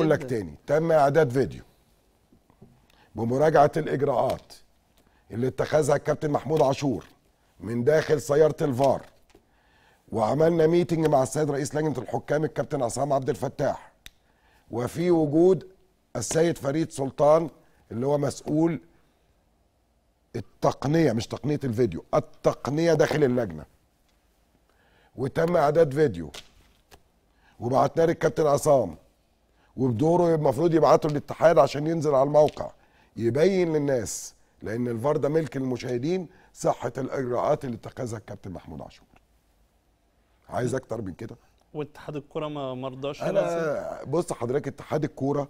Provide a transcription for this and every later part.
هقول لك تاني تم اعداد فيديو بمراجعه الاجراءات اللي اتخذها الكابتن محمود عاشور من داخل سياره الفار وعملنا ميتنج مع السيد رئيس لجنه الحكام الكابتن عصام عبد الفتاح وفي وجود السيد فريد سلطان اللي هو مسؤول التقنيه مش تقنيه الفيديو التقنيه داخل اللجنه وتم اعداد فيديو وبعتناه للكابتن عصام وبدوره المفروض يبعته للاتحاد عشان ينزل على الموقع يبين للناس لان الفار ده ملك المشاهدين صحه الاجراءات اللي اتخذها الكابتن محمود عاشور عايز اكتر من كده واتحاد الكوره ما مرضاش انا بص حضرتك اتحاد الكوره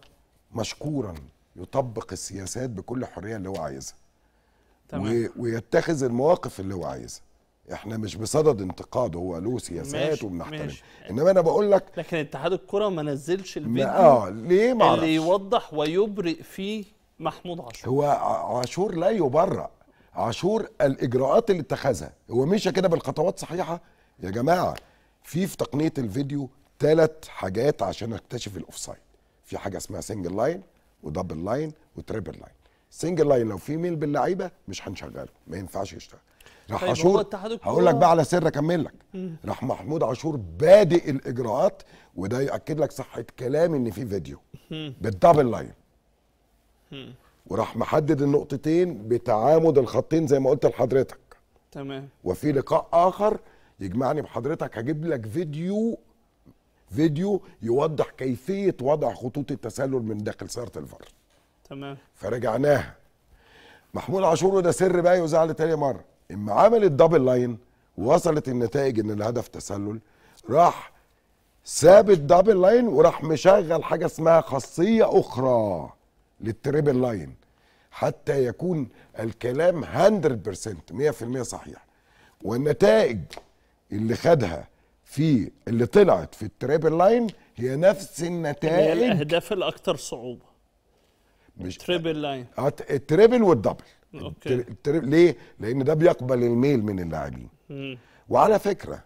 مشكورا يطبق السياسات بكل حريه اللي هو عايزها تمام. ويتخذ المواقف اللي هو عايزها احنا مش بصدد انتقاد هو له سياسات وبنحترم انما انا بقول لك لكن اتحاد الكره ما نزلش الفيديو اه ليه ما اللي يوضح ويبرئ فيه محمود عاشور هو عاشور لا يبرأ عاشور الاجراءات اللي اتخذها هو مشى كده بالخطوات صحيحه يا جماعه في في تقنيه الفيديو ثلاث حاجات عشان اكتشف الاوفسايد في حاجه اسمها سنجل لاين ودبل لاين وتريبل لاين سنجل لاين لو في ميل باللعيبه مش هنشغله ما ينفعش يشتغل راح طيب عاشور هقول لك بقى على سر اكمل لك راح محمود عاشور بادئ الاجراءات وده ياكد لك صحه كلامي ان في فيديو بالدبل لاين وراح محدد النقطتين بتعامد الخطين زي ما قلت لحضرتك تمام وفي لقاء اخر يجمعني بحضرتك هجيب لك فيديو فيديو يوضح كيفيه وضع خطوط التسلل من داخل سياره الفار تمام فرجعناها محمود عاشور وده سر بقى يزعل تاني مره اما عملت دبل لاين ووصلت النتائج ان الهدف تسلل راح ساب الدبل لاين وراح مشغل حاجه اسمها خاصيه اخرى للتريبل لاين حتى يكون الكلام 100% 100% صحيح والنتائج اللي خدها في اللي طلعت في التريبل لاين هي نفس يعني النتائج هي الاهداف الاكثر صعوبه مش التريبل لاين التريبل والدبل أوكي. ليه؟ لأن ده بيقبل الميل من اللاعبين وعلى فكرة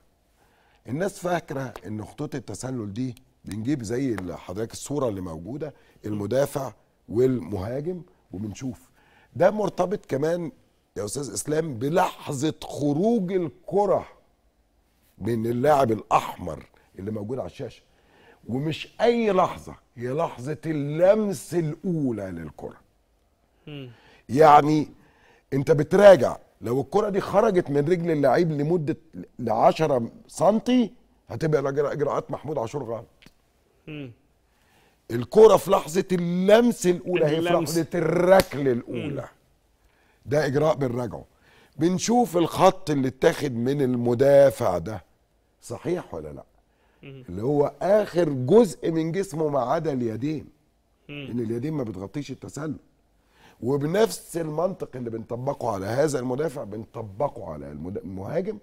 الناس فاكرة إن خطوط التسلل دي بنجيب زي حضرتك الصورة اللي موجودة المدافع والمهاجم وبنشوف ده مرتبط كمان يا أستاذ إسلام بلحظة خروج الكرة من اللاعب الأحمر اللي موجود على الشاشة ومش أي لحظة هي لحظة اللمس الأولى للكرة يعني انت بتراجع لو الكره دي خرجت من رجل اللعيب لمده ل 10 سم هتبقى اجراءات محمود عاشور غلط الكرة في لحظة اللمس الأولى هي في لحظة الركل الأولى ده إجراء بنراجعه بنشوف الخط اللي اتاخد من المدافع ده صحيح ولا لا اللي هو آخر جزء من جسمه ما عدا اليدين إن اليدين ما بتغطيش التسلل وبنفس المنطق اللي بنطبقه على هذا المدافع بنطبقه على المهاجم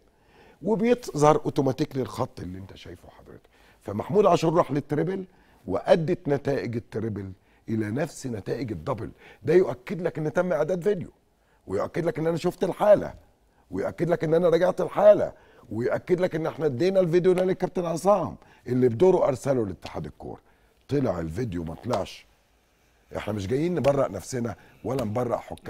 وبيظهر اوتوماتيكلي الخط اللي انت شايفه حضرتك فمحمود عاشور راح للتريبل وادت نتائج التريبل الى نفس نتائج الدبل ده يؤكد لك ان تم اعداد فيديو ويؤكد لك ان انا شفت الحاله ويؤكد لك ان انا راجعت الحاله ويؤكد لك ان احنا ادينا الفيديو ده للكابتن عصام اللي بدوره ارسله لاتحاد الكوره طلع الفيديو ما طلعش احنا مش جايين نبرق نفسنا ولا نبرق حكامنا